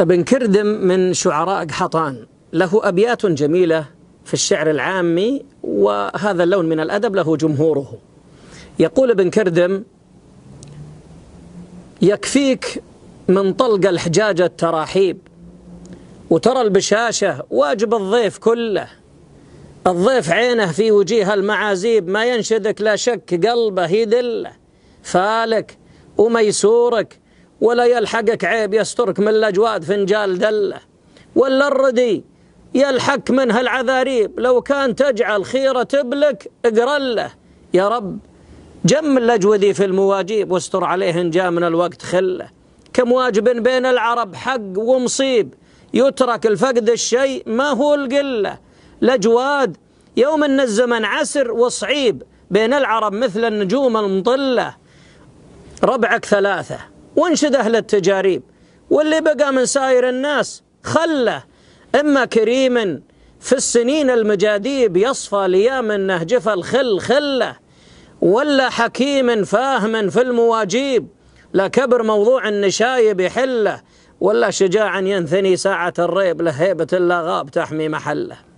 ابن كردم من شعراء قحطان له أبيات جميلة في الشعر العامي وهذا اللون من الأدب له جمهوره يقول ابن كردم يكفيك من طلق الحجاجة التراحيب وترى البشاشة واجب الضيف كله الضيف عينه في وجيه المعازيب ما ينشدك لا شك قلبه يدله فالك وميسورك ولا يلحقك عيب يسترك من الأجواد فنجال دلة ولا الردي يلحق منها العذاريب لو كان تجعل خيرة ابلك اقرله يا رب جم الأجودي في المواجيب واستر عليه إن جاء من الوقت خله كم واجب بين العرب حق ومصيب يترك الفقد الشيء ما هو القلة الأجواد يوم أن الزمن عسر وصعيب بين العرب مثل النجوم المطلة ربعك ثلاثة وانشد أهل التجاريب واللي بقى من سائر الناس خله إما كريما في السنين المجاديب يصفى ليام نهجف الخل خله ولا حكيم فاهم في المواجيب لا كبر موضوع النشايب يحله ولا شجاعا ينثني ساعة الريب لهيبة الله غاب تحمي محله